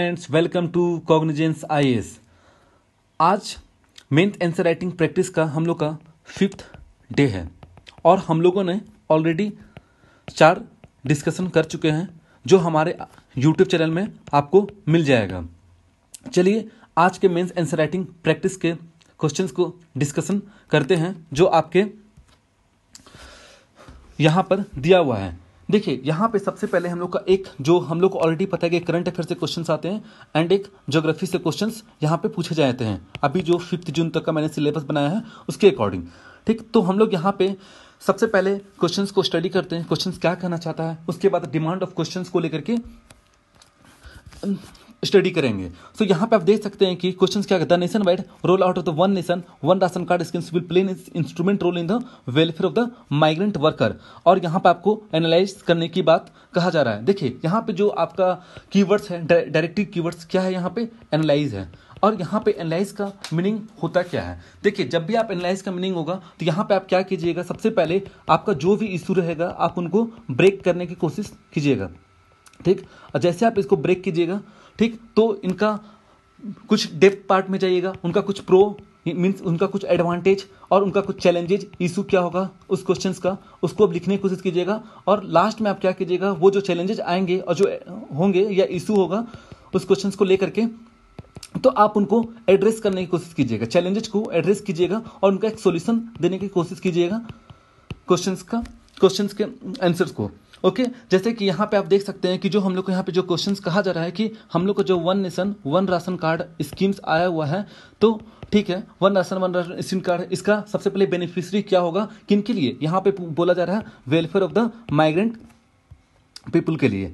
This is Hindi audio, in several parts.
फ्रेंड्स वेलकम टू कॉग्निजेंस आई आज मेंथ एंसर राइटिंग प्रैक्टिस का हम लोग का फिफ्थ डे है और हम लोगों ने ऑलरेडी चार डिस्कशन कर चुके हैं जो हमारे यूट्यूब चैनल में आपको मिल जाएगा चलिए आज के मेन्स एंसर राइटिंग प्रैक्टिस के क्वेश्चंस को डिस्कशन करते हैं जो आपके यहाँ पर दिया हुआ है देखिए यहाँ पे सबसे पहले हम लोग का एक जो हम लोग को ऑलरेडी पता है कि करंट अफेयर से क्वेश्चंस आते हैं एंड एक ज्योग्राफी से क्वेश्चंस यहाँ पे पूछे जाते हैं अभी जो फिफ्थ जून तक का मैंने सिलेबस बनाया है उसके अकॉर्डिंग ठीक तो हम लोग यहाँ पे सबसे पहले क्वेश्चंस को स्टडी करते हैं क्वेश्चंस क्या कहना चाहता है उसके बाद डिमांड ऑफ क्वेश्चंस को लेकर के स्टडी करेंगे सो so, यहाँ पे आप देख सकते हैं कि क्वेश्चन क्या the nationwide roll out of the one nation one ration card schemes will play instrument role in the welfare of the migrant worker और यहाँ पे आपको एनालाइज करने की बात कहा जा रहा है देखिए यहाँ पे जो आपका कीवर्ड्स है डायरेक्टिव कीवर्ड्स क्या है यहाँ पे एनालाइज है और यहाँ पे एनालाइज का मीनिंग होता क्या है देखिए जब भी आप एनालाइज का मीनिंग होगा तो यहाँ पे आप क्या कीजिएगा सबसे पहले आपका जो भी इशू रहेगा आप उनको ब्रेक करने की कोशिश कीजिएगा ठीक जैसे आप इसको ब्रेक कीजिएगा ठीक तो इनका कुछ डेप्थ पार्ट में जाइएगा उनका कुछ प्रो मीन्स उनका कुछ एडवांटेज और उनका कुछ चैलेंजेज इशू क्या होगा उस क्वेश्चन का उसको आप लिखने की कोशिश कीजिएगा और लास्ट में आप क्या कीजिएगा वो जो चैलेंजेज आएंगे और जो होंगे या इशू होगा उस क्वेश्चन को लेकर के तो आप उनको एड्रेस करने की कोशिश कीजिएगा चैलेंजेज को एड्रेस कीजिएगा और उनका एक सोल्यूशन देने की कोशिश कीजिएगा क्वेश्चन का क्वेश्चन के आंसर्स को ओके okay, जैसे कि यहाँ पे आप देख सकते हैं कि जो हम लोग को यहाँ पे जो क्वेश्चंस कहा जा रहा है कि हम लोग को जो one nation one ration card schemes आया हुआ है तो ठीक है one ration one ration scheme card इसका सबसे पहले बेनिफिशरी क्या होगा किन के लिए यहाँ पे बोला जा रहा है welfare of the migrant people के लिए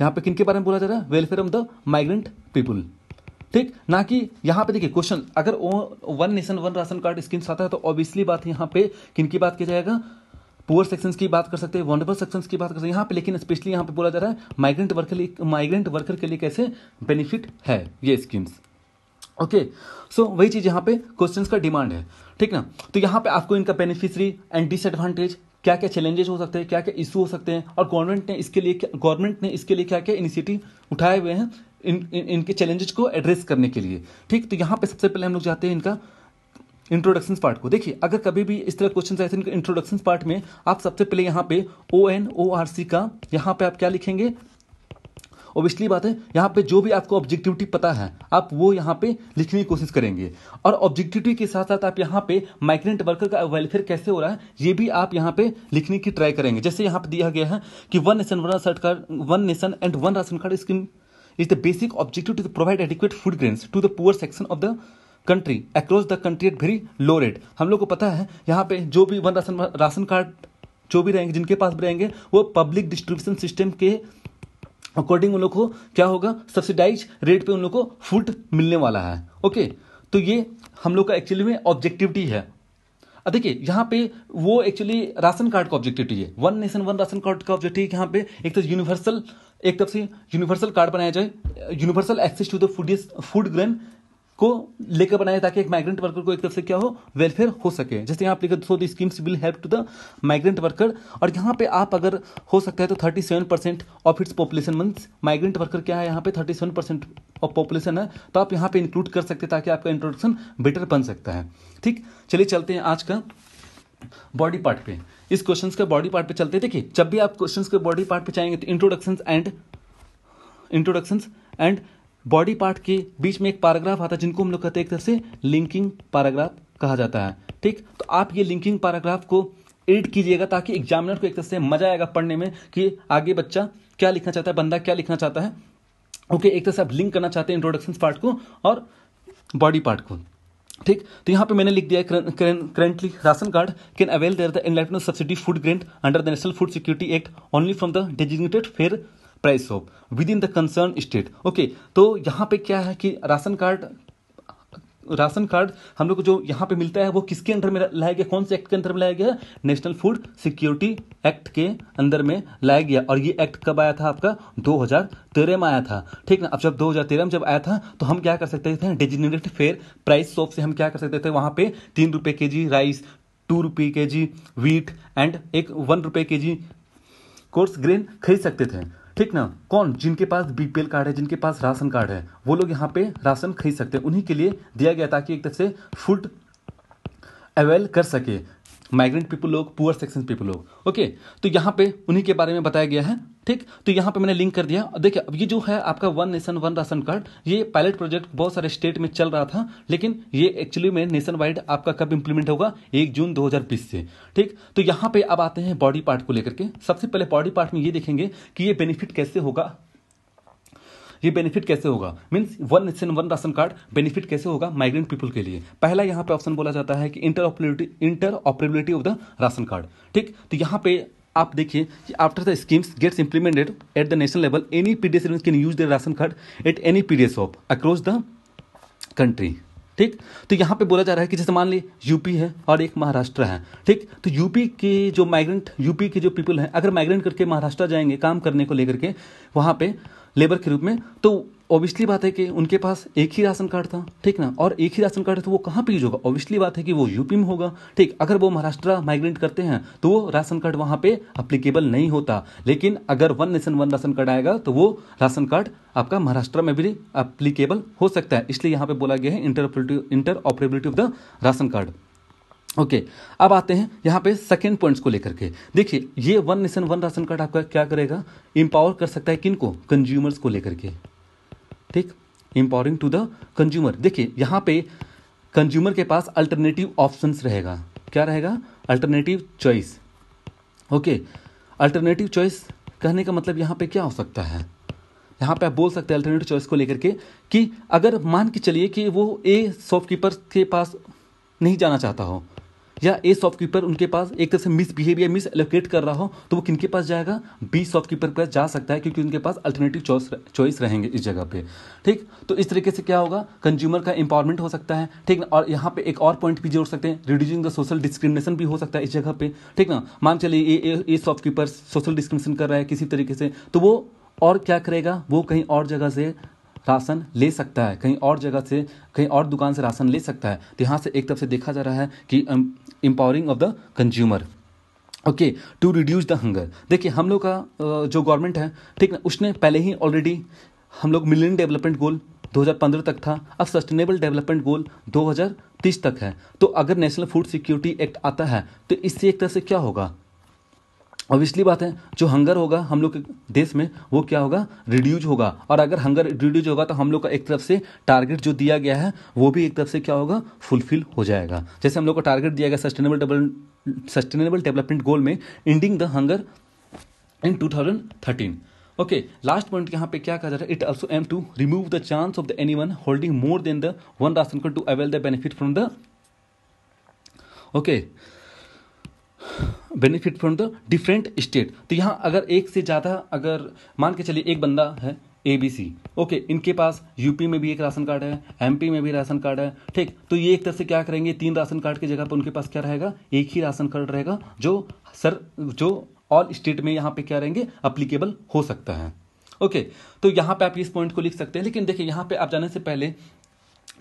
यहाँ पे किन के बारे में बोला जा रहा है welfare of the migrant people ठीक ना कि यहाँ पे देखिए क्वेश्चन अगर one nation one ration card schemes आता है तो ऑब्वियसली बात यहाँ पे किन की बात किया जाएगा पुअर सेक्शंस की बात कर सकते हैं वॉन्डरबल सेक्शंस की बात कर सकते हैं यहाँ पे लेकिन स्पेशली यहाँ पे बोला जा रहा है माइग्रेंट वर्कर लिए माइग्रेंट वर्कर के लिए कैसे बेनिफिट है ये स्कीम्स ओके सो वही चीज़ यहाँ पे क्वेश्चंस का डिमांड है ठीक ना तो यहाँ पे आपको इनका बेनिफिशरी एंड डिसएडवांटेज क्या क्या चैलेंजेस हो सकते हैं क्या क्या इशू हो सकते हैं और गवर्नमेंट ने इसके लिए गवर्नमेंट ने इसके लिए क्या क्या इनिशिएटिव उठाए हुए हैं इन, इन इनके चैलेंजेस को एड्रेस करने के लिए ठीक तो यहाँ पे सबसे पहले हम लोग जाते हैं इनका इंट्रोडक्शन पार्ट को देखिए अगर कभी भी इस तरह क्वेश्चन आए थे इनके इंट्रोडक्शन पार्ट में आप सबसे पहले यहाँ पे O N O R C का यहाँ पे आप क्या लिखेंगे ओबियसली बात है यहाँ पे जो भी आपको ऑब्जेक्टिविटी पता है आप वो यहाँ पे लिखने की कोशिश करेंगे और ऑब्जेक्टिविटी के साथ साथ आप यहाँ पे माइग्रेंट वर्कर का वेलफेयर कैसे हो रहा है ये भी आप यहाँ पे लिखने की ट्राई करेंगे जैसे यहाँ पे दिया गया है कि one nation one ration card one nation and one ration card scheme is the basic objective to provide adequate food grain to the poor section of the country across the country at very low rate हम लोग को पता है यहाँ पे जो भी वन राशन राशन कार्ड जो भी रहेंगे जिनके पास भी रहेंगे वो पब्लिक डिस्ट्रीब्यूशन सिस्टम के अकॉर्डिंग उन लोग को क्या होगा सब्सिडाइज रेट पे उन लोग को फूड मिलने वाला है ओके तो ये हम लोग का एक्चुअली में ऑब्जेक्टिविटी है अब देखिए यहाँ पे वो एक्चुअली राशन कार्ड का ऑब्जेक्टिविटी है one nation one ration card का ऑब्जेक्टिव यहाँ पे एक तो यूनिवर्सल एक तरफ से यूनिवर्सल कार्ड बनाया जाए universal access to the food food grain को लेकर बनाया ताकि एक माइग्रेंट वर्कर को एक तरफ से क्या हो वेलफेयर हो सके जैसे यहाँ लिखा so the schemes will help to the migrant worker और यहाँ पे आप अगर हो सकता है तो thirty seven percent of its population means migrant worker क्या है यहाँ पे thirty seven percent of population है तो आप यहाँ पे इंक्लूड कर सकते हैं ताकि आपका इंट्रोडक्शन बेटर बन सकता है ठीक चलिए चलते हैं आज का बॉडी पार्ट पे इस क्वेश्चन के बॉडी पार्ट पे चलते हैं देखिए जब भी आप क्वेश्चन के बॉडी पार्ट पे चाहेंगे तो introduction and introduction and body part के बीच में एक पैराग्राफ आता है जिनको हम लोग कहते हैं एक तरह से लिंकिंग पैराग्राफ कहा जाता है ठीक तो आप ये लिंकिंग पैराग्राफ को एडिट कीजिएगा ताकि एग्जामिनर को एक तरह से मजा आएगा पढ़ने में कि आगे बच्चा क्या लिखना चाहता है बंदा क्या लिखना चाहता है ओके एक तरह से आप लिंक करना चाहते हैं इंट्रोडक्शन पार्ट को और बॉडी पार्ट को ठीक तो यहाँ पे मैंने लिख दिया currently ration card can avail their the entitlement subsidy food grain under the National food security Act only from the designated fair price of within the concern state okay तो यहाँ पे क्या है कि राशन कार्ड राशन कार्ड हम लोग को जो यहाँ पे मिलता है वो किसके अंदर में लाया गया कौन से एक्ट के अंदर में लाया गया नेशनल फूड सिक्योरिटी एक्ट के अंदर में लाया गया और ये एक्ट कब आया था आपका 2013 में आया था ठीक ना अब जब 2013 में जब आया था तो हम क्या कर सकते थे डिजिनेट फेयर प्राइस शॉप से हम क्या कर सकते थे वहाँ पे तीन रुपये के जी राइस टू रुपये के जी वीट एंड एक वन रुपये के जी कोर्स ग्रेन खरीद सकते थे ठीक ना कौन जिनके पास बीपीएल कार्ड है जिनके पास राशन कार्ड है वो लोग यहाँ पे राशन खरीद सकते हैं उन्हीं के लिए दिया गया ताकि एक तरह से फूड अवेल कर सके माइग्रेंट पीपल लोग पुअर सेक्शन पीपल लोग ओके तो यहाँ पे उन्हीं के बारे में बताया गया है ठीक तो यहां पे मैंने लिंक कर दिया देखिए अब ये जो है आपका one nation one ration card ये पायलट प्रोजेक्ट बहुत सारे स्टेट में चल रहा था लेकिन ये एक्चुअली में नेशन वाइड आपका कब इंप्लीमेंट होगा एक जून 2020 से ठीक तो यहां पे अब आते हैं बॉडी पार्ट को लेकर के सबसे पहले बॉडी पार्ट में ये देखेंगे कि ये बेनिफिट कैसे होगा ये बेनिफिट कैसे होगा means one nation one ration card benefit कैसे होगा माइग्रेंट पीपल के लिए पहला यहाँ पे ऑप्शन बोला जाता है कि interoperability interoperability of the ration card ठीक तो यहाँ पे आप देखिए कि after the schemes gets implemented at the national level any P D S can use the ration card at any P D S of across the country ठीक तो यहाँ पे बोला जा रहा है कि जैसे मान ली यूपी है और एक महाराष्ट्र है ठीक तो यूपी के जो माइग्रेंट यूपी के जो पीपल हैं अगर माइग्रेंट करके महाराष्ट्र जाएंगे काम करने को लेकर के वहाँ पे लेबर के रूप में तो ऑब्वियसली बात है कि उनके पास एक ही राशन कार्ड था ठीक ना और एक ही राशन कार्ड है तो वो कहाँ पे यूज होगा ऑब्वियसली बात है कि वो यूपी में होगा ठीक अगर वो महाराष्ट्र माइग्रेंट करते हैं तो वो राशन कार्ड वहाँ पे अप्लीकेबल नहीं होता लेकिन अगर one nation one ration card आएगा तो वो राशन कार्ड आपका महाराष्ट्र में भी अप्लीकेबल हो सकता है इसलिए यहाँ पे बोला गया है inter interoperability of the ration card okay okay, अब आते हैं यहाँ पे सेकेंड पॉइंट्स को लेकर के देखिए ये one nation one ration card आपका क्या करेगा इम्पावर कर सकता है किनको कंज्यूमर्स को लेकर के ठीक एम्पावरिंग टू द कंज्यूमर देखिए यहां पे कंज्यूमर के पास अल्टरनेटिव ऑप्शंस रहेगा क्या रहेगा alternative choice okay alternative choice कहने का मतलब यहां पे क्या हो सकता है यहां पे आप बोल सकते हैं अल्टरनेटिव चॉइस को लेकर के कि अगर मान के चलिए कि वो ए शॉपकीपर के पास नहीं जाना चाहता हो या ए शॉपकीपर उनके पास एक तरह से मिस बिहेवियर मिस एलोकेट कर रहा हो तो वो किन के पास जाएगा बी सॉफ्ट कीपर के पास जा सकता है क्योंकि उनके पास अल्टरनेटिव चॉइस चॉइस रहेंगे इस जगह पे ठीक तो इस तरीके से क्या होगा कंज्यूमर का एम्पावरमेंट हो सकता है ठीक ना और यहाँ पे एक और पॉइंट भी जोड़ सकते हैं रिड्यूसिंग द सोशल डिस्क्रिमिनेशन भी हो सकता है इस जगह पे ठीक ना मान चलिए a a shopkeeper social discrimination कर रहा है किसी तरीके से तो वो और क्या करेगा वो कहीं और जगह से राशन ले सकता है कहीं और जगह से कहीं और दुकान से राशन ले सकता है तो यहाँ से एक तरफ से देखा जा रहा है कि empowering of the consumer okay to reduce the hunger देखिए हम लोग का जो गवर्नमेंट है ठीक ना उसने पहले ही ऑलरेडी हम लोग मिलियन डेवलपमेंट गोल 2015 तक था अब सस्टेनेबल डेवलपमेंट गोल 2030 तक है तो अगर नेशनल फूड सिक्योरिटी एक्ट आता है तो इससे एक तरह से क्या होगा ऑब्वियसली बात है जो हंगर होगा हम लोग के देश में वो क्या होगा रिड्यूज होगा और अगर हंगर रिड्यूज होगा तो हम लोग का एक तरफ से टारगेट जो दिया गया है वो भी एक तरफ से क्या होगा फुलफिल हो जाएगा जैसे हम लोग का टारगेट दिया गया सस्टेनेबल डेवल सस्टेनेबल डेवलपमेंट गोल में ending the hunger in two thousand thirteen okay last point यहाँ पे क्या कहा जा रहा है it also aim to remove the chance of the any one holding more than the one ration card to avail the benefit from the okay benefit from the different state तो यहाँ अगर एक से ज़्यादा अगर मान के चलिए एक बंदा है ए बी सी ओके इनके पास यूपी में भी एक राशन कार्ड है एमपी में भी राशन कार्ड है ठीक तो ये एक तरह से क्या करेंगे तीन राशन कार्ड की जगह पर उनके पास क्या रहेगा एक ही राशन कार्ड रहेगा जो सर जो ऑल स्टेट में यहाँ पे क्या रहेंगे अप्लीकेबल हो सकता है ओके okay, तो यहाँ पे आप इस पॉइंट को लिख सकते हैं लेकिन देखिए यहाँ पे आप जाने से पहले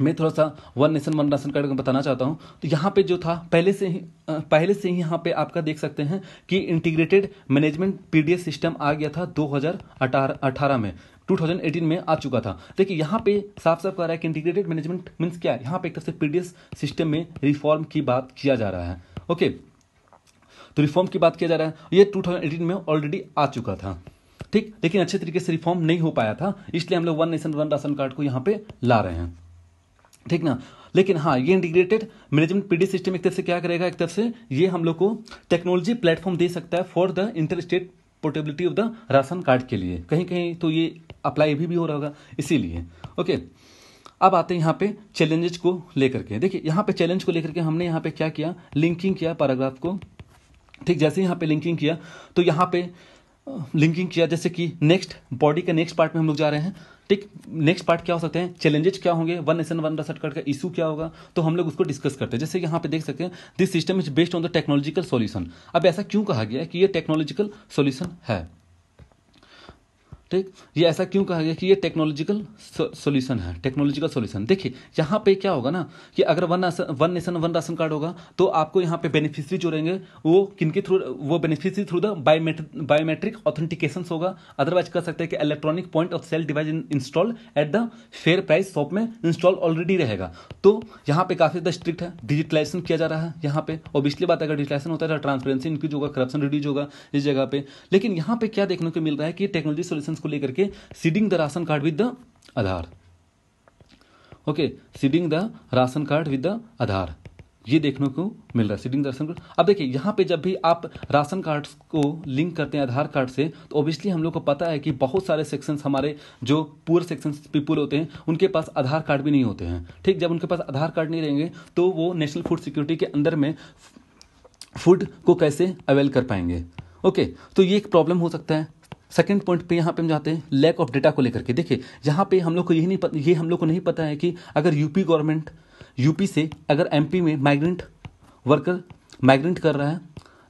मैं थोड़ा सा one nation one ration card बताना चाहता हूँ तो यहाँ पे जो था पहले से ही पहले से ही यहाँ पे आपका देख सकते हैं कि इंटीग्रेटेड मैनेजमेंट पीडीएस सिस्टम आ गया था 2018 में 2018 में आ चुका था देखिए यहाँ पे साफ साफ कह रहा है कि इंटीग्रेटेड मैनेजमेंट मीन्स क्या है यहाँ पे एक तरह से पीडीएस सिस्टम में रिफॉर्म की बात किया जा रहा है ओके तो रिफॉर्म की बात किया जा रहा है ये टू में ऑलरेडी आ चुका था ठीक लेकिन अच्छे तरीके से रिफॉर्म नहीं हो पाया था इसलिए हम लोग one nation one ration card को यहाँ पे ला रहे हैं ठीक ना लेकिन हाँ ये इंटीग्रेटेड मैनेजमेंट पीडी सिस्टम एक तरफ से क्या करेगा एक तरफ से ये हम लोग को टेक्नोलॉजी प्लेटफॉर्म दे सकता है for the inter state portability of the ration card के लिए कहीं कहीं तो ये अप्लाई भी, भी हो रहा होगा इसीलिए ओके अब आते हैं यहाँ पे चैलेंजेस को लेकर के देखिए यहाँ पे चैलेंज को लेकर के हमने यहाँ पे क्या किया लिंकिंग किया पैराग्राफ को ठीक जैसे यहाँ पे लिंकिंग किया तो यहाँ पे लिंकिंग किया जैसे कि नेक्स्ट बॉडी के नेक्स्ट पार्ट में हम लोग जा रहे हैं ठीक नेक्स्ट पार्ट क्या हो सकते हैं चैलेंजेस क्या होंगे one nation one ration card का इशू क्या होगा तो हम लोग उसको डिस्कस करते हैं जैसे यहाँ पे देख सकते हैं this system is based on the technological solution अब ऐसा क्यों कहा गया है कि ये टेक्नोलॉजिकल सोल्यूशन है ठीक ये ऐसा क्यों कहा गया कि ये टेक्नोलॉजिकल सॉल्यूशन है टेक्नोलॉजिकल सॉल्यूशन देखिए यहाँ पे क्या होगा ना कि अगर one one nation one ration card होगा तो आपको यहाँ पे बेनिफिशरी जो रहेंगे वो किन के थ्रू वो beneficiary through the biometric authentication होगा अदरवाइज कर सकते हैं कि electronic point of sale device install at the fair price shop में इंस्टॉल ऑलरेडी रहेगा तो यहाँ पे काफी ज़्यादा स्ट्रिक्ट है डिजिटलाइजेशन किया जा रहा है यहाँ पे पिछली बात अगर डिजिटलाइजेशन होता है ट्रांसपेरेंसी तो इंक्रीज होगा करप्शन रिड्यूज होगा इस जगह पे लेकिन यहाँ पे क्या देखने को मिल रहा है कि टेक्नोलॉजी सोल्यूशन को लेकर के seeding the ration card with the Aadhaar okay seeding the ration card with the Aadhaar ये देखने को मिल रहा है सीडिंग राशन कार्ड अब देखिए यहां पे जब भी आप राशन कार्ड को लिंक करते हैं आधार कार्ड से तो ऑब्वियसली हम लोग को पता है कि बहुत सारे सेक्शन हमारे जो पूर सेक्शन पीपुल होते हैं उनके पास आधार कार्ड भी नहीं होते हैं ठीक जब उनके पास आधार कार्ड नहीं रहेंगे तो वो नेशनल फूड सिक्योरिटी के अंदर में फूड को कैसे अवेल कर पाएंगे ओके okay, तो ये एक प्रॉब्लम हो सकता है सेकेंड पॉइंट पे यहाँ पे हम जाते हैं लैक ऑफ डेटा को लेकर के देखिए यहाँ पे हम लोग को यही नहीं पता ये हम लोग को नहीं पता है कि अगर यूपी गवर्नमेंट यूपी से अगर एमपी में माइग्रेंट वर्कर माइग्रेंट कर रहा है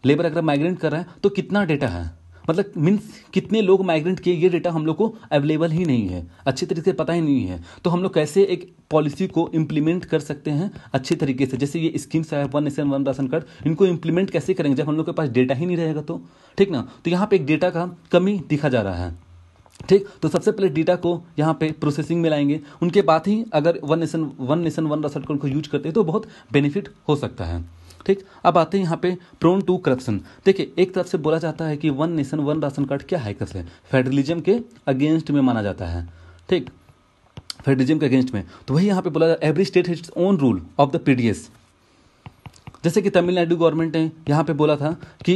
लेबर अगर माइग्रेंट कर रहा है तो कितना डेटा है मतलब मीन्स कितने लोग माइग्रेंट किए ये डेटा हम लोग को अवेलेबल ही नहीं है अच्छे तरीके से पता ही नहीं है तो हम लोग कैसे एक पॉलिसी को इम्प्लीमेंट कर सकते हैं अच्छे तरीके से जैसे ये स्कीम्स है one nation one ration card इनको इम्प्लीमेंट कैसे करेंगे जब हम लोग के पास डेटा ही नहीं रहेगा तो ठीक ना तो यहाँ पर एक डेटा का कमी दिखा जा रहा है ठीक तो सबसे पहले डेटा को यहाँ पे प्रोसेसिंग में लाएंगे उनके बाद ही अगर one nation one nation one ration card को यूज करते हैं तो बहुत बेनिफिट हो सकता है ठीक अब आते हैं यहाँ पे प्रोन टू करप्शन देखिए एक तरफ से बोला जाता है कि one nation one ration card क्या है कसले फेडरलिज्म के अगेंस्ट में माना जाता है ठीक फेडरलिज्म के अगेंस्ट में तो वही यहाँ पे बोला जाता है every state its own rule of the P जैसे कि तमिलनाडु गवर्नमेंट ने यहाँ पे बोला था कि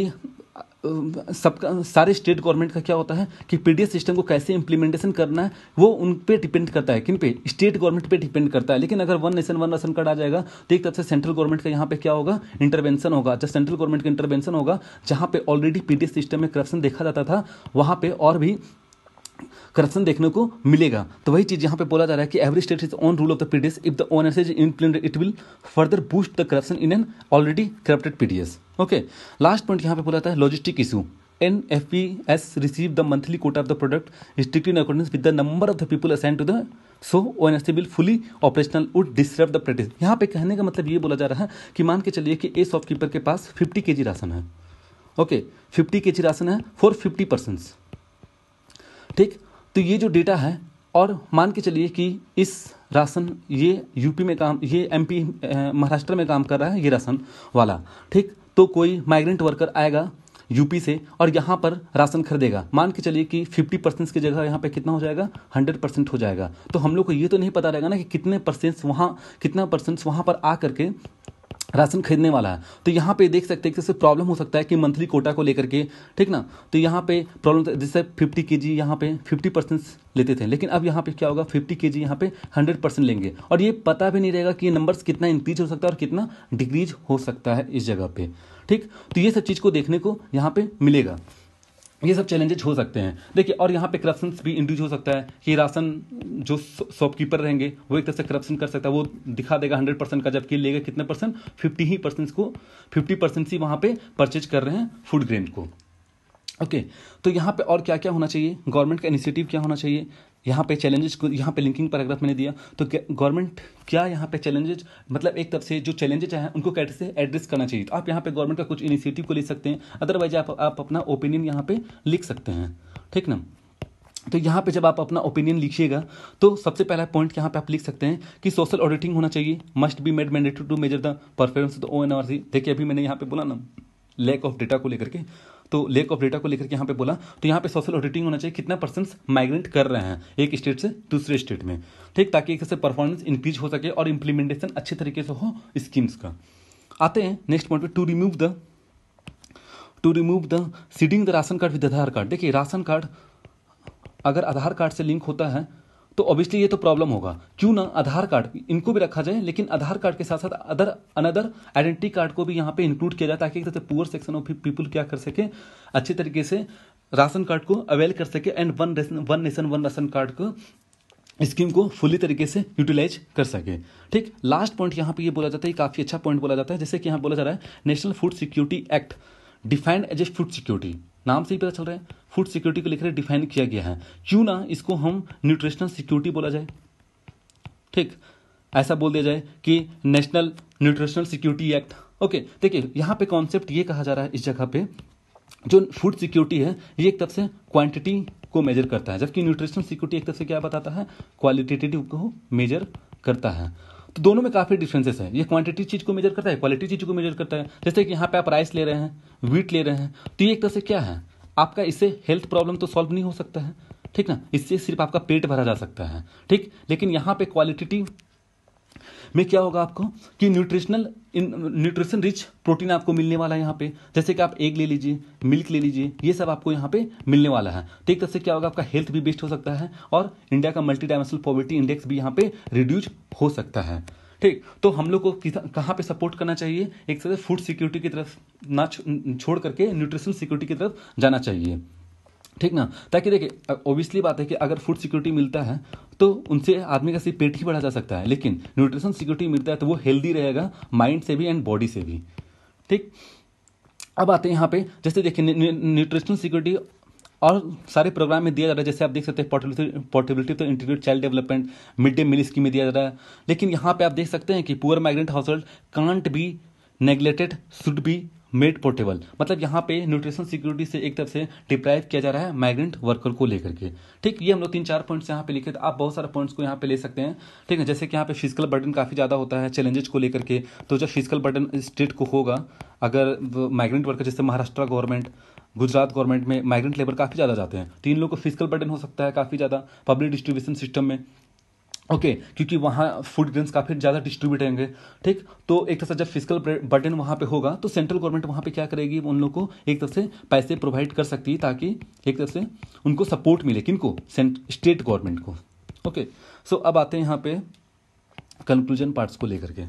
सबका सारे स्टेट गवर्नमेंट का क्या होता है कि पीडीएस सिस्टम को कैसे इम्प्लीमेंटेशन करना है वो उन पे डिपेंड करता है किन पे स्टेट गवर्नमेंट पे डिपेंड करता है लेकिन अगर one nation one ration card आ जाएगा तो एक तरफ से सेंट्रल गवर्नमेंट का यहाँ पे क्या होगा इंटरवेंशन होगा जब सेंट्रल गवर्नमेंट का इंटरवेंशन होगा जहाँ पे ऑलरेडी पीडीएस सिस्टम में करप्शन देखा जाता था वहाँ पे और भी करप्शन देखने को मिलेगा तो वही चीज़ यहाँ पे बोला जा रहा है कि every state is on rule of the PDS if the owner is implement it will further boost the corruption in an already corrupted PDS okay last point यहाँ पे बोला जाता है logistic issue an F P S receive the monthly quota of the product strict in accordance with the number of the people assign to the so O N S T bill fully operational would disturb the practice यहाँ पे कहने का मतलब ये बोला जा रहा है कि मान के चलिए कि ए शॉपकीपर के पास फिफ्टी के जी राशन है okay fifty K G ration है फॉर फिफ्टी परसेंट ठीक तो ये जो डेटा है और मान के चलिए कि इस राशन ये यूपी में काम ये एमपी महाराष्ट्र में काम कर रहा है ये राशन वाला ठीक तो कोई माइग्रेंट वर्कर आएगा यूपी से और यहाँ पर राशन खरीदेगा मान के चलिए कि 50 परसेंट की जगह यहाँ पे कितना हो जाएगा 100 परसेंट हो जाएगा तो हम लोग को ये तो नहीं पता रहेगा ना कि कितने परसेंट्स वहाँ कितना परसेंट्स वहाँ पर आ करके राशन खरीदने वाला है तो यहाँ पे देख सकते हैं जैसे प्रॉब्लम हो सकता है कि मंथली कोटा को लेकर के ठीक ना तो यहाँ पे प्रॉब्लम जैसे 50 के जी यहाँ पे 50 परसेंट लेते थे लेकिन अब यहाँ पे क्या होगा 50 के जी यहाँ पे 100 परसेंट लेंगे और ये पता भी नहीं रहेगा कि ये नंबर्स कितना इंक्रीज हो सकता है और कितना डिक्रीज हो सकता है इस जगह पर ठीक तो ये सब चीज़ को देखने को यहाँ पर मिलेगा ये सब चैलेंजेज हो सकते हैं देखिए और यहाँ पे करप्शन भी इंड्यूज हो सकता है कि राशन जो शॉपकीपर रहेंगे वो एक तरह से करप्शन कर सकता है वो दिखा देगा हंड्रेड परसेंट का जबकि लेगा कितने परसेंट फिफ्टी ही परसेंट को फिफ्टी परसेंट ही वहाँ पे परचेज कर रहे हैं फूड ग्रेन को ओके तो यहाँ पे और क्या क्या होना चाहिए गवर्नमेंट का इनिशिएटिव क्या होना चाहिए यहाँ पे चैलेंजेस को यहाँ पे लिंकिंग पैराग्राफ मैंने दिया तो गवर्नमेंट क्या यहाँ पे चैलेंजेज मतलब एक तरफ से जो चैलेंजेज हैं उनको कैसे एड्रेस करना चाहिए तो आप यहाँ पे गवर्नमेंट का कुछ इनिशिएटिव को ले सकते हैं अदरवाइज आप, आप अपना ओपिनियन यहाँ पे लिख सकते हैं ठीक ना तो यहाँ पे जब आप अपना ओपिनियन लिखिएगा तो सबसे पहला पॉइंट यहाँ पे आप लिख सकते हैं कि सोशल ऑडिटिंग होना चाहिए must be made mandatory to measure the performance of the O N R C देखिए अभी मैंने यहाँ पे बोला ना लैक ऑफ डेटा को लेकर के तो लेक ऑफ डेटा को लेकर के यहाँ पे बोला तो यहाँ पे सोशल ऑडिटिंग होना चाहिए कितना परसेंट माइग्रेट कर रहे हैं एक स्टेट से दूसरे स्टेट में ठीक ताकि एक से परफॉर्मेंस इंक्रीज हो सके और इम्प्लीमेंटेशन अच्छे तरीके से हो स्कीम्स का आते हैं नेक्स्ट पॉइंट पे to remove the to remove the seeding the ration card with Aadhaar card देखिए राशन कार्ड अगर आधार कार्ड से लिंक होता है तो ऑब्वियसली ये तो प्रॉब्लम होगा क्यों ना आधार कार्ड इनको भी रखा जाए लेकिन आधार कार्ड के साथ साथ अदर अनदर आइडेंटिटी कार्ड को भी यहाँ पे इंक्लूड किया जाए ताकि एक तरह से पुअर सेक्शन ऑफ पीपल क्या कर सके अच्छे तरीके से राशन कार्ड को अवेल कर सके and one one nation one ration card को स्कीम को फुली तरीके से यूटिलाइज कर सके ठीक लास्ट पॉइंट यहाँ पे ये बोला जाता है काफ़ी अच्छा पॉइंट बोला जाता है जैसे कि यहाँ बोला जा रहा है national food security act defined as a food security नाम से ही पता चल रहा है फूड सिक्योरिटी को लेकर डिफाइन किया गया है क्यों ना इसको हम न्यूट्रिशनल सिक्योरिटी बोला जाए ठीक ऐसा बोल दिया जाए कि national nutritional security act okay देखिए यहाँ पे कॉन्सेप्ट ये कहा जा रहा है इस जगह पे जो फूड सिक्योरिटी है ये एक तरफ से क्वांटिटी को मेजर करता है जबकि न्यूट्रिशनल सिक्योरिटी एक तरफ से क्या बताता है क्वालिटेटिव को मेजर करता है तो दोनों में काफ़ी डिफरेंसेस हैं ये क्वांटिटी चीज़ को मेजर करता है क्वालिटी चीज़ को मेजर करता है जैसे कि यहाँ पे आप राइस ले रहे हैं वीट ले रहे हैं तो ये एक तरह से क्या है आपका इससे हेल्थ प्रॉब्लम तो सॉल्व नहीं हो सकता है ठीक ना इससे सिर्फ आपका पेट भरा जा सकता है ठीक लेकिन यहाँ पे क्वालिटी में क्या होगा आपको कि न्यूट्रिशनल न्यूट्रिशन रिच प्रोटीन आपको मिलने वाला है यहाँ पे जैसे कि आप एग ले लीजिए मिल्क ले लीजिए ये सब आपको यहाँ पे मिलने वाला है तो एक तरह से क्या होगा आपका हेल्थ भी बेस्ट हो सकता है और इंडिया का मल्टी डायमेंशनल पॉवर्टी इंडेक्स भी यहाँ पे रिड्यूज हो सकता है ठीक तो हम लोग को कहाँ पे सपोर्ट करना चाहिए एक तरह से फूड सिक्योरिटी की तरफ ना छोड़ करके न्यूट्रिशन सिक्योरिटी की तरफ जाना चाहिए ठीक ना ताकि देखिए ओबियसली बात है कि अगर फूड सिक्योरिटी मिलता है तो उनसे आदमी का सिर्फ पेट ही बढ़ा जा सकता है लेकिन न्यूट्रिशन सिक्योरिटी मिलता है तो वो हेल्दी रहेगा माइंड से भी एंड बॉडी से भी ठीक अब आते हैं यहाँ पे जैसे देखिए न्यूट्रिशनल सिक्योरिटी और सारे प्रोग्राम में दिया जा रहा है जैसे आप देख सकते हैं पोर्टेबिलिटी पोर्टेबिलिटी तो integrate child development mid day meal scheme में दिया जा रहा है लेकिन यहाँ पे आप देख सकते हैं कि poor migrant house hold can't be neglected should be made portable मतलब यहाँ पे न्यूट्रिशन सिक्योरिटी से एक तरफ से डिप्राइव किया जा रहा है माइग्रेंट वर्कर को लेकर के ठीक ये हम लोग तीन चार पॉइंट्स यहाँ पे लिखे तो आप बहुत सारे पॉइंट्स को यहाँ पे ले सकते हैं ठीक है जैसे कि यहाँ पे फिजिकल बर्डन काफ़ी ज़्यादा होता है चैलेंजेस को लेकर के तो जब फिजिकल बर्डन स्टेट को होगा अगर माइग्रेंट वर्कर जैसे महाराष्ट्र गवर्नमेंट गुजरात गवर्नमेंट में माइग्रेंट लेबर काफ़ी ज़्यादा जाते हैं तो इन लोगों को फिजिकल बर्डन हो सकता है काफ़ी ज़्यादा पब्लिक डिस्ट्रीब्यूशन सिस्टम में ओके okay, क्योंकि वहाँ फूड ग्रेन्स काफ़ी ज़्यादा डिस्ट्रीब्यूट होंगे ठीक तो एक तरह से जब फिजिकल बर्डन वहाँ पे होगा तो सेंट्रल गवर्नमेंट वहाँ पे क्या करेगी उन लोग को एक तरह से पैसे प्रोवाइड कर सकती है ताकि एक तरह से उनको सपोर्ट मिले किनको स्टेट गवर्नमेंट को ओके okay, सो so अब आते हैं यहाँ पे कंक्लूजन पार्ट्स को लेकर के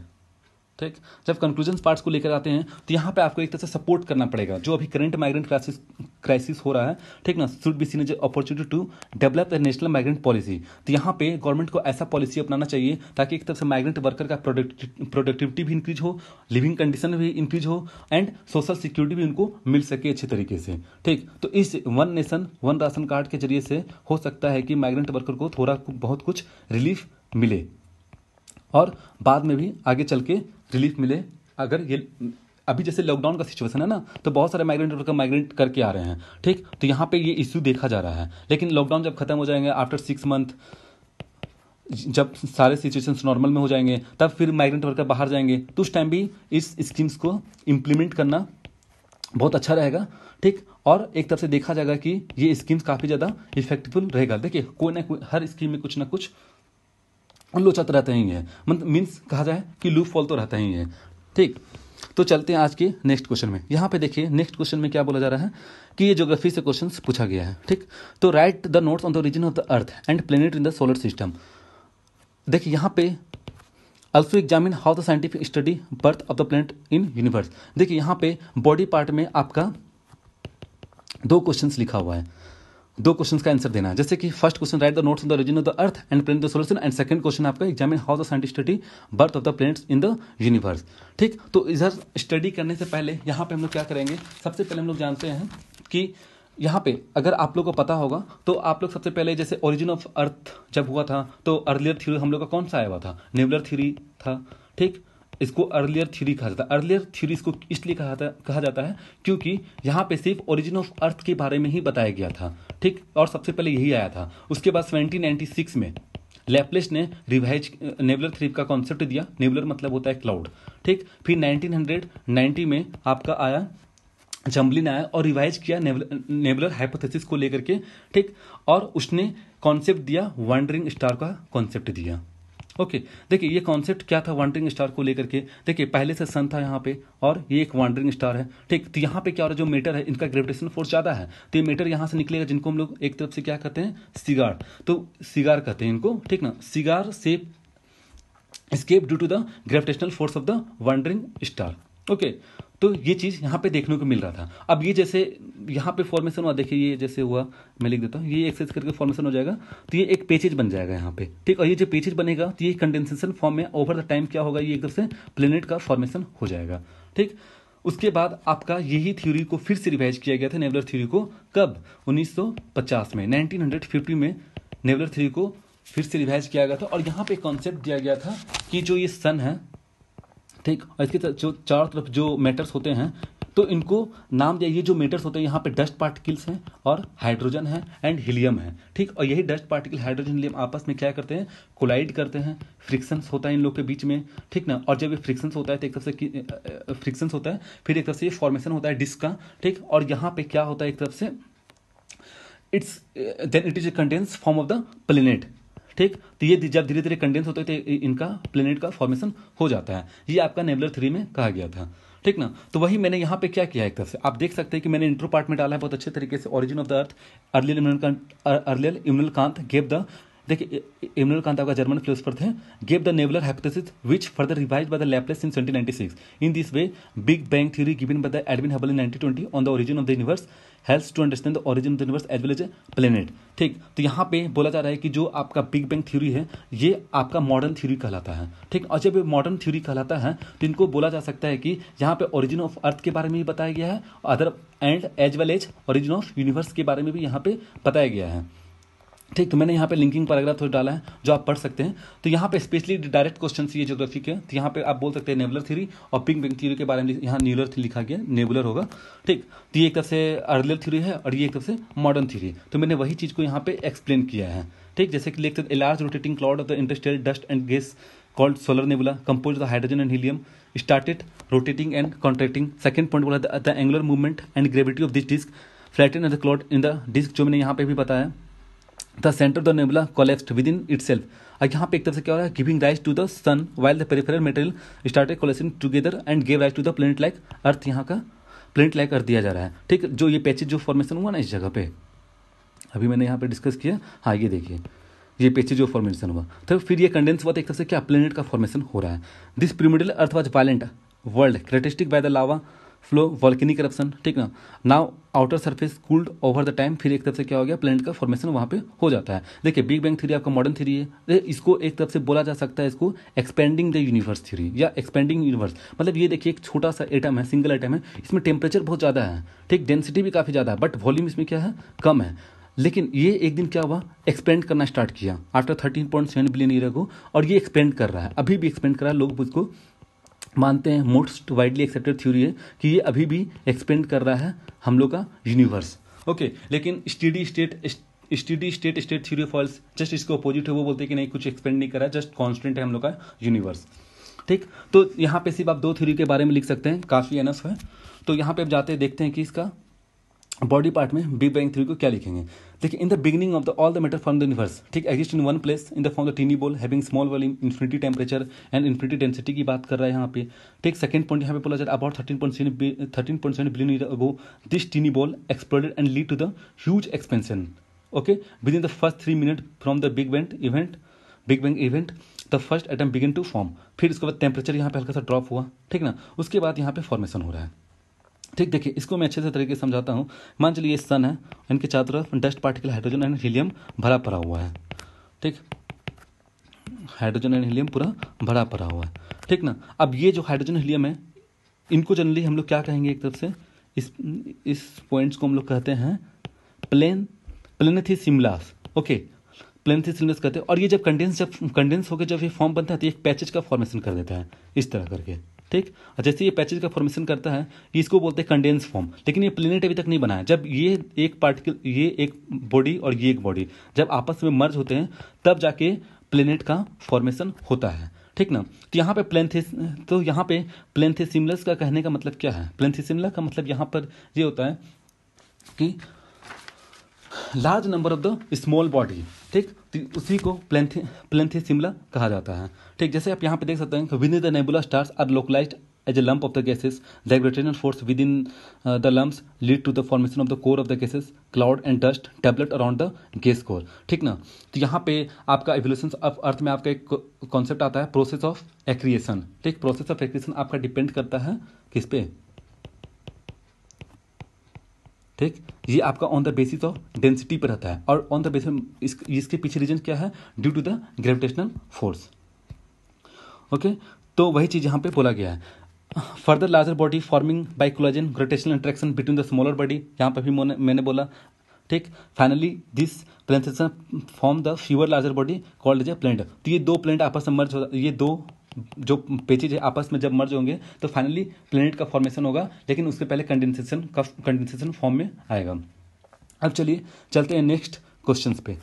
ठीक जब कंक्लूजन पार्ट्स को लेकर आते हैं तो यहाँ पे आपको एक तरह से सपोर्ट करना पड़ेगा जो अभी करंट माइग्रेंट क्राइसिस क्राइसिस हो रहा है ठीक ना should be seen opportunity to develop a national migrant policy तो यहाँ पे गवर्नमेंट को ऐसा पॉलिसी अपनाना चाहिए ताकि एक तरफ से माइग्रेंट वर्कर का प्रोडक्टिविटी भी इंक्रीज हो लिविंग कंडीशन भी इंक्रीज हो एंड सोशल सिक्योरिटी भी उनको मिल सके अच्छे तरीके से ठीक तो इस one nation one ration card के जरिए से हो सकता है कि माइग्रेंट वर्कर को थोड़ा बहुत कुछ रिलीफ मिले और बाद में भी आगे चल के रिलीफ मिले अगर ये अभी जैसे लॉकडाउन का सिचुएशन है ना तो बहुत सारे माइग्रेंट वर्कर माइग्रेंट करके आ रहे हैं ठीक तो यहाँ पे ये इश्यू देखा जा रहा है लेकिन लॉकडाउन जब खत्म हो जाएंगे आफ्टर सिक्स मंथ जब सारे सिचुएशंस नॉर्मल में हो जाएंगे तब फिर माइग्रेंट वर्कर बाहर जाएंगे तो उस टाइम भी इस स्कीम्स को इम्प्लीमेंट करना बहुत अच्छा रहेगा ठीक और एक तरफ से देखा जाएगा कि ये स्कीम्स काफ़ी ज़्यादा इफेक्टिवल रहेगा देखिए कोई ना कोई हर स्कीम में कुछ ना कुछ लोचत रहता ही है मतलब मीन्स कहा जाए कि लूप फॉल तो रहता ही है ठीक तो चलते हैं आज के नेक्स्ट क्वेश्चन में यहाँ पे देखिए नेक्स्ट क्वेश्चन में क्या बोला जा रहा है कि ये ज्योग्राफी से क्वेश्चन पूछा गया है ठीक तो write the notes on the region of the earth and planet in the solar system देखिए यहाँ पे also examine how the scientific study birth of the planet in universe देखिए यहाँ पे बॉडी पार्ट में आपका दो क्वेश्चन लिखा हुआ है दो क्वेश्चन का आंसर देना है जैसे कि first question write the notes on the region of the earth and plane the solution and second question आपका examine how the scientist study birth of the planets in the universe ठीक तो इधर स्टडी करने से पहले यहाँ पे हम लोग क्या करेंगे सबसे पहले हम लोग जानते हैं कि यहाँ पे अगर आप लोग को पता होगा तो आप लोग सबसे पहले जैसे ओरिजिन ऑफ अर्थ जब हुआ था तो अर्लियर थ्योरी हम लोग का कौन सा आया हुआ था नेबुलर थ्योरी था ठीक इसको अर्लियर थ्योरी कहा जाता है अर्लियर थ्योरी इसको इसलिए कहा कहा जाता है क्योंकि यहाँ पे सिर्फ ओरिजिन ऑफ अर्थ के बारे में ही बताया गया था ठीक और सबसे पहले यही आया था उसके बाद 1796 में लैपलेस ने रिवाइज नेबुलर थ्री का कॉन्सेप्ट दिया नेबुलर मतलब होता है क्लाउड ठीक फिर 1990 में आपका आया जम्बलिन आया और रिवाइज किया नेबुलर हाइपोथेसिस को लेकर के ठीक और उसने कॉन्सेप्ट दिया वंडरिंग स्टार का कॉन्सेप्ट दिया ओके okay, देखिए ये कॉन्सेप्ट क्या था वांडरिंग स्टार को लेकर के देखिए पहले से सन था यहाँ पे और ये एक वांडरिंग स्टार है ठीक तो यहाँ पे क्या हो रहा है जो मेटर है इनका ग्रेविटेशन फोर्स ज़्यादा है तो ये मेटर यहाँ से निकलेगा जिनको हम लोग एक तरफ से क्या कहते हैं सिगार तो सिगार कहते हैं इनको ठीक ना cigar shape escape due to the gravitational force of the wandering star okay तो ये चीज़ यहाँ पे देखने को मिल रहा था अब ये जैसे यहाँ पे फॉर्मेशन हुआ देखिए ये जैसे हुआ मैं लिख देता हूँ ये एक्सेस करके फॉर्मेशन हो जाएगा तो ये एक पेचेज बन जाएगा यहाँ पे ठीक और ये जो पेचेज बनेगा तो ये कंडेंसेशन फॉर्म में ओवर द टाइम क्या होगा ये एक तरह से प्लेनेट का फॉर्मेशन हो जाएगा ठीक उसके बाद आपका यही थ्योरी को फिर से रिवाइज किया गया था नेवलर थ्योरी को कब 1950 में 1950 में नेवलर थ्योरी को फिर से रिवाइज किया गया था और यहाँ पे कॉन्सेप्ट दिया गया था कि जो ये सन है ठीक और इसके जो चारों तरफ जो मेटर्स होते हैं तो इनको नाम दिया ये जो मेटर्स होते हैं यहाँ पे डस्ट पार्टिकल्स हैं और हाइड्रोजन है एंड हीलियम है ठीक और यही डस्ट पार्टिकल हाइड्रोजन हीलियम आपस में क्या करते हैं कोलाइड करते हैं फ्रिक्शंस होता है इन लोग के बीच में ठीक ना और जब ये फ्रिक्शंस होता है तो एक तरफ से फ्रिक्शंस होता है फिर एक तरफ से ये फॉर्मेशन होता है डिस्क का ठीक और यहाँ पे क्या होता है एक तरफ से it's then it is a condense form of the planet ठीक तो ये जब धीरे धीरे कंडेंस होते थे इनका प्लेनेट का फॉर्मेशन हो जाता है ये आपका नेबुलर थ्री में कहा गया था ठीक ना तो वही मैंने यहाँ पे क्या किया एक तरह से आप देख सकते हैं कि मैंने इंट्रो पार्ट में डाला है बहुत अच्छे तरीके से origin of the earth earlier Immanuel earlier Immanuel Kant gave the देखिए इमनुल कांत का जर्मन फिलोसफर थे gave the nebular hypothesis which further revise by the Laplace in 1796 in this way big bang theory given by the Edwin Hubble in 1920 on the origin of the universe helps to understand the origin of the universe as well as a planet ठीक तो यहाँ पे बोला जा रहा है कि जो आपका बिग बैंग थ्योरी है ये आपका मॉडर्न थ्योरी कहलाता है ठीक और जब मॉडर्न थ्योरी कहलाता है तो इनको बोला जा सकता है कि यहाँ पे ओरिजिन ऑफ अर्थ के बारे में भी बताया गया है other and as well as origin of universe के बारे में भी यहाँ पे बताया गया है ठीक तो मैंने यहाँ पे लिंकिंग पैराग्राफ थोड़ा डाला है जो आप पढ़ सकते हैं तो यहाँ पे स्पेशली डायरेक्ट क्वेश्चन ये ज्योग्राफी के तो यहाँ पे आप बोल सकते हैं नेबुलर थ्योरी और पिंक पिंक थ्योरी के बारे में यहाँ न्यूलर थ्री लिखा गया नेबुलर होगा ठीक तो ये एक तरफ से अर्लियर थ्योरी है और ये एक तरफ से मॉडर्न थ्योरी तो मैंने वही चीज़ को यहाँ पे एक्सप्लेन किया है ठीक जैसे कि लिखते a large rotating cloud of the industrial dust and gas called solar nebula compose of hydrogen and helium started rotating and contracting second point बोला the angular movement and gravity of this disc flat and the cloud in the disc जो मैंने यहाँ पे भी बताया the centre of the nebula collapsed within it और यहाँ पे एक तरफ से क्या हो रहा है giving rise to the sun while the peripheral material started collection together and give rise to the planet like earth यहाँ का प्लेनेट लाइक अर्थ दिया जा रहा है ठीक जो ये पैचेज जो फॉर्मेशन हुआ ना इस जगह पे अभी मैंने यहाँ पे डिस्कस किया हाँ ये देखिए ये पेचे जो फॉर्मेशन हुआ तो फिर ये कंडेंस हुआ तो एक तरह से क्या प्लेनेट का फॉर्मेशन हो रहा है this primordial earth was violent world characteristic by the lava flow volcanic corruption ठीक ना now outer surface cooled over the time फिर एक तरफ से क्या हो गया प्लेनेट का फॉर्मेशन वहाँ पे हो जाता है देखिए बिग बैंग थ्री आपका मॉडर्न थ्री है इसको एक तरफ से बोला जा सकता है इसको एक्सपेंडिंग द यूनिवर्स थ्री या एक्सपेंडिंग यूनिवर्स मतलब ये देखिए एक छोटा सा एटम है सिंगल एटम है इसमें टेम्परेचर बहुत ज़्यादा है ठीक डेंसिटी भी काफ़ी ज़्यादा है बट वॉल्यूम इसमें क्या है कम है लेकिन ये एक दिन क्या हुआ एक्सपेंड करना स्टार्ट किया after thirteen point seven billion year को और ये एक्सपेंड कर रहा है अभी भी एक्सपेंड कर रहा है लोग उसको मानते हैं मोस्ट वाइडली एक्सेप्टेड थ्योरी है कि ये अभी भी एक्सपेंड कर रहा है हम लोग का यूनिवर्स ओके okay, लेकिन steady state steady state state theory of also just इसके अपोजिट है वो बोलते हैं कि नहीं कुछ एक्सपेंड नहीं करा जस्ट कॉन्स्टेंट है हम लोग का यूनिवर्स ठीक तो यहाँ पे सिर्फ आप दो थ्योरी के बारे में लिख सकते हैं काफ़ी एनफ है तो यहाँ पे आप जाते हैं देखते हैं कि इसका बॉडी पार्ट में बिग बैंग थ्योरी को क्या लिखेंगे देखिए in the beginning of the all the matter from the universe ठीक exist in one place in the form the tiny ball having small volume infinity temperature and infinity density की बात कर रहा है यहाँ पे ठीक सेकंड पॉइंट यहाँ पे बोला जाए about thirteen point seven thirteen point seven billion year ago this tiny ball exploded and lead to the huge expansion okay within the first three minute from the big went event big bang event the first atom begin to form फिर इसके बाद टेम्परेचर यहाँ पे हल्का सा ड्रॉप हुआ ठीक ना उसके बाद यहाँ पे फॉर्मेशन हो रहा है ठीक देखिए इसको मैं अच्छे से तरीके से समझाता हूँ मान चलिए सन है इनके चारों तरफ dust particle hydrogen and helium भरा पड़ा हुआ है ठीक हाइड्रोजन एंड हीलियम पूरा भरा पड़ा हुआ है ठीक ना अब ये जो हाइड्रोजन हीलियम है इनको जनरली हम लोग क्या कहेंगे एक तरफ से इस इस पॉइंट्स को हम लोग कहते हैं प्लेन सिमलास ओके प्लेनथी सिमलास कहते हैं और ये जब कंडेंस जब कंडेंस होकर जब ये फॉर्म बनता है तो एक पैचेज का फॉर्मेशन कर देता है इस तरह करके ठीक और जैसे ये पैचेज का फॉर्मेशन करता है इसको बोलते हैं कंडेंस फॉर्म लेकिन ये प्लेनेट अभी तक नहीं बना है जब ये एक पार्टिकल ये एक बॉडी और ये एक बॉडी जब आपस में मर्ज होते हैं तब जाके प्लेनेट का फॉर्मेशन होता है ठीक ना तो यहाँ पे प्लेंथिस तो यहाँ पे प्लेंथिसिमलस का कहने का मतलब क्या है प्लेंथिसिमला का मतलब यहाँ पर ये यह होता है कि large number of the small body ठीक तो उसी को प्लेंथ प्लेंथे सिमला कहा जाता है ठीक जैसे आप यहाँ पे देख सकते हैं within the nebula stars are localised as a lump of the gases the force within the lumps lead to the formation of the core of the gases cloud and dust tablet around the gas core ठीक ना तो यहाँ पे आपका एवोल्यूशन ऑफ अर्थ में आपका एक कॉन्सेप्ट आता है प्रोसेस ऑफ एक्रिएशन ठीक प्रोसेस ऑफ एक्रिएशन आपका डिपेंड करता है किस पे ठीक ये आपका on the basis of density पर रहता है और ऑन द बेसिस इस, इसके पीछे रीजन क्या है due to the gravitational force okay तो वही चीज़ यहां पे बोला गया है further larger body forming by collision gravitational interaction between the smaller body यहां पर भी मैंने बोला ठीक finally this plate form the fewer larger body called is a planet तो ये दो प्लेंट आपस में मर्ज हो ये दो जो है आपस में जब मर्ज होंगे तो फाइनली प्लेनेट का फॉर्मेशन होगा लेकिन उसके पहले कंडेंसेशन का कंडेंसेशन फॉर्म में आएगा अब चलिए चलते हैं नेक्स्ट क्वेश्चंस पे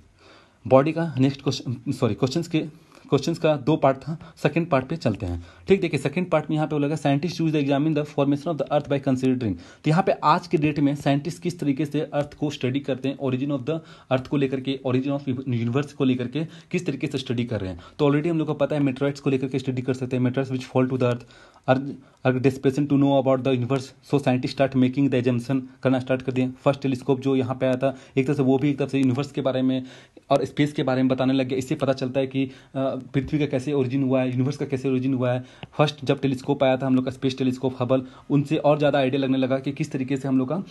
बॉडी का नेक्स्ट क्वेश्चन सॉरी क्वेश्चंस के क्वेश्चंस का दो पार्ट था सेकंड पार्ट पे चलते हैं ठीक देखिए सेकंड पार्ट में यहाँ पे बोला scientist choose the examine the formation of the earth by considering तो यहाँ पे आज के डेट में साइंटिस्ट किस तरीके से अर्थ को स्टडी करते हैं ओरिजिन ऑफ द अर्थ को लेकर के ओरिजिन ऑफ यूनिवर्स को लेकर के किस तरीके से स्टडी कर रहे हैं तो ऑलरेडी हम लोग को पता है मेट्रॉइड्स को लेकर के स्टडी कर सकते हैं meteoroids which fall to the earth are are to know about the universe so scientist start making the the करना स्टार्ट कर दिए फर्स्ट टेलीस्कोप जो यहाँ पे आया था एक तरह से वो भी एक तरफ से यूनिवर्स के बारे में और स्पेस के बारे में बताने लग गया इससे पता चलता है कि पृथ्वी का कैसे ओरिजिन हुआ है यूनिवर्स का कैसे ओरिजिन हुआ है फर्स्ट जब टेलीस्कोप आया था हम लोग का स्पेस टेलीस्कोप हबल उनसे और ज़्यादा आइडिया लगने लगा कि किस तरीके से हम लोग का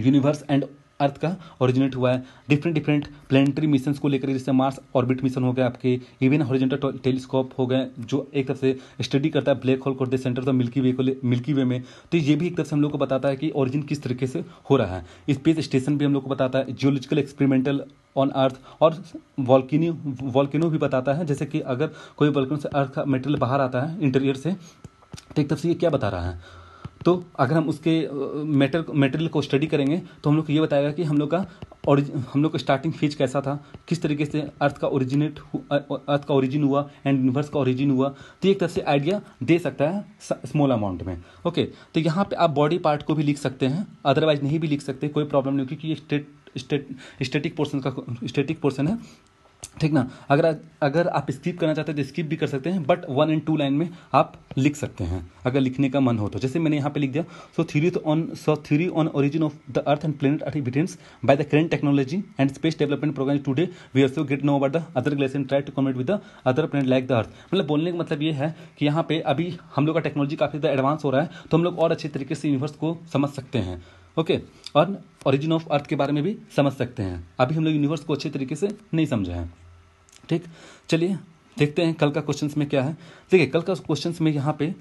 यूनिवर्स एंड अर्थ का ओरिजिनेट हुआ है डिफरेंट डिफरेंट प्लेनेटरी मिशन को लेकर जैसे मार्स ऑर्बिट मिशन हो गए आपके इवन हॉरिजेंटल टेलीस्कोप हो गए जो एक तरफ से स्टडी करता है ब्लैक होल को सेंटर ऑफ मिल्की वे को मिल्की वे में तो ये भी एक तरफ से हम लोग को बताता है कि ओरिजिन किस तरीके से हो रहा है स्पेस स्टेशन भी हम लोग को बताता है जियोलॉजिकल एक्सपेरिमेंटल ऑन अर्थ और वॉल्किनी वॉल्किनो भी बताता है जैसे कि अगर कोई वॉल्किनो से अर्थ का मेटेरियल बाहर आता है इंटीरियर से तो एक तरफ से ये क्या बता रहा है तो अगर हम उसके मेटर मेटेरियल को स्टडी करेंगे तो हम लोग को ये बताएगा कि हम लोग का और हम लोग का स्टार्टिंग फेज कैसा था किस तरीके से अर्थ का ओरिजिनेट अर्थ का ओरिजिन हुआ एंड यूनिवर्स का ओरिजिन हुआ तो एक तरह से आइडिया दे सकता है स्मॉल अमाउंट में ओके तो यहाँ पे आप बॉडी पार्ट को भी लिख सकते हैं अदरवाइज नहीं भी लिख सकते कोई प्रॉब्लम नहीं क्योंकि ये स्टेट स्टेट स्टेटिक पोर्सन का स्टेटिक पोर्सन है ठीक ना अगर अगर आप स्किप करना चाहते हैं तो स्किप भी कर सकते हैं but one and two line में आप लिख सकते हैं अगर लिखने का मन हो तो जैसे मैंने यहाँ पे लिख दिया so theory on so theory on origin of the earth and planet earth evidence by the current technology and space development programme today we also get know about the other ग्लेसियन try to comet with the other planet like the earth मतलब बोलने का मतलब ये है कि यहाँ पे अभी हम लोग का टेक्नोलॉजी काफ़ी ज़्यादा एडवांस हो रहा है तो हम लोग और अच्छे तरीके से यूनिवर्स को समझ सकते हैं ओके okay, और ओरिजिन ऑफ अर्थ के बारे में भी समझ सकते हैं अभी हम लोग यूनिवर्स को अच्छे तरीके से नहीं समझे हैं ठीक चलिए देखते हैं कल का क्वेश्चन में क्या है देखिए कल का क्वेश्चन में यहाँ पे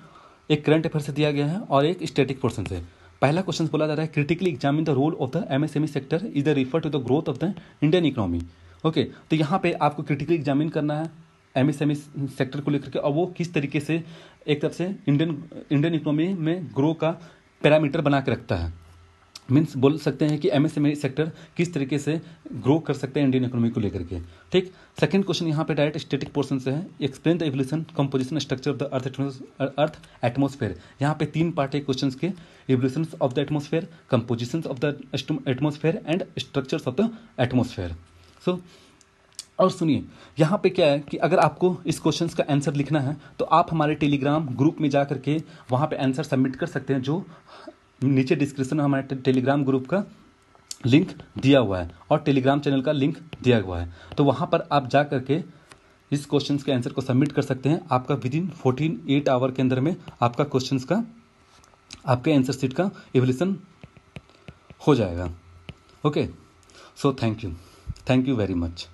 एक करंट अफेयर से दिया गया है और एक स्टेटिक पोर्सन से पहला क्वेश्चन बोला जा रहा है critically examine the role of the MSME sector is the refer to the growth of the Indian economy okay तो यहाँ पे आपको क्रिटिकली एग्जामिन करना है एमएसएमई सेक्टर e को लेकर के और वो किस तरीके से एक तरफ से इंडियन इंडियन इकोनॉमी में ग्रो का पैरामीटर बना के रखता है मीन्स बोल सकते हैं कि एमएसएमई सेक्टर e किस तरीके से ग्रो कर सकते हैं इंडियन इकोनॉमी को लेकर के ठीक सेकंड क्वेश्चन यहाँ पे डायरेक्ट स्टेटिक पोर्शन से है explain the evolution composition structure of the earth earth atmosphere यहाँ पे तीन पार्ट है क्वेश्चन के evolution of the atmosphere composition of the atmosphere and structures of the atmosphere so और सुनिए यहाँ पे क्या है कि अगर आपको इस क्वेश्चन का आंसर लिखना है तो आप हमारे टेलीग्राम ग्रुप में जा करके वहाँ पे आंसर सबमिट कर सकते हैं जो नीचे डिस्क्रिप्शन में हमारे टेलीग्राम ग्रुप का लिंक दिया हुआ है और टेलीग्राम चैनल का लिंक दिया हुआ है तो वहाँ पर आप जा करके इस क्वेश्चन के आंसर को सबमिट कर सकते हैं आपका within fourteen eight hour के अंदर में आपका क्वेश्चन का आपके आंसर सीट का एवोल्यूशन हो जाएगा okay so thank you thank you very much